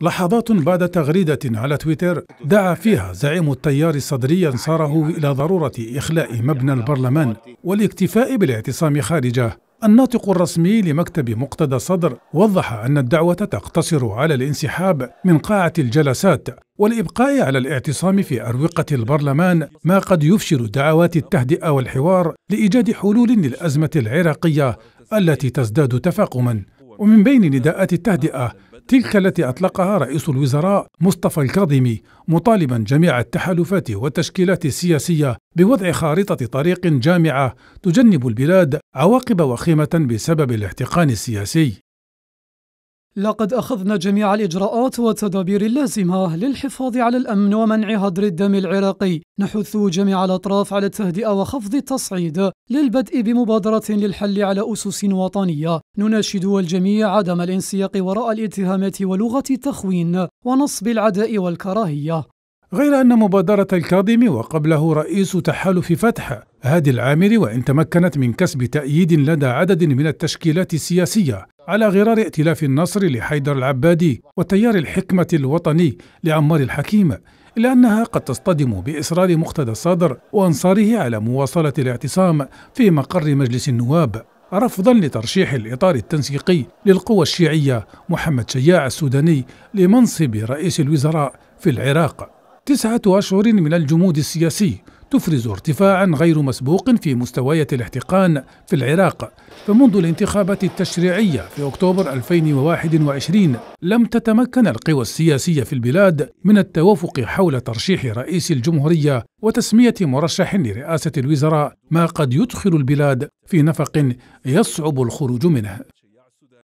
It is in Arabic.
لحظات بعد تغريدة على تويتر دعا فيها زعيم التيار الصدري أنصاره إلى ضرورة إخلاء مبنى البرلمان والاكتفاء بالاعتصام خارجه الناطق الرسمي لمكتب مقتدى صدر وضح أن الدعوة تقتصر على الانسحاب من قاعة الجلسات والإبقاء على الاعتصام في أروقة البرلمان ما قد يفشل دعوات التهدئة والحوار لإيجاد حلول للأزمة العراقية التي تزداد تفاقما ومن بين نداءات التهدئة تلك التي أطلقها رئيس الوزراء مصطفى الكاظمي مطالبا جميع التحالفات والتشكيلات السياسية بوضع خارطة طريق جامعة تجنب البلاد عواقب وخيمة بسبب الاحتقان السياسي لقد أخذنا جميع الإجراءات والتدابير اللازمة للحفاظ على الأمن ومنع هدر الدم العراقي نحث جميع الأطراف على التهدئة وخفض التصعيد للبدء بمبادرة للحل على أسس وطنية نناشد الجميع عدم الانسياق وراء الاتهامات ولغة التخوين ونصب العداء والكراهية غير أن مبادرة الكاظم وقبله رئيس تحالف فتح هادي العامري وإن تمكنت من كسب تأييد لدى عدد من التشكيلات السياسية على غرار ائتلاف النصر لحيدر العبادي وتيار الحكمة الوطني لعمار الحكيم إلا أنها قد تصطدم بإصرار مقتدى الصدر وأنصاره على مواصلة الاعتصام في مقر مجلس النواب رفضا لترشيح الإطار التنسيقي للقوى الشيعية محمد شياع السوداني لمنصب رئيس الوزراء في العراق تسعة أشهر من الجمود السياسي تفرز ارتفاعا غير مسبوق في مستويات الاحتقان في العراق فمنذ الانتخابات التشريعية في أكتوبر 2021 لم تتمكن القوى السياسية في البلاد من التوافق حول ترشيح رئيس الجمهورية وتسمية مرشح لرئاسة الوزراء ما قد يدخل البلاد في نفق يصعب الخروج منه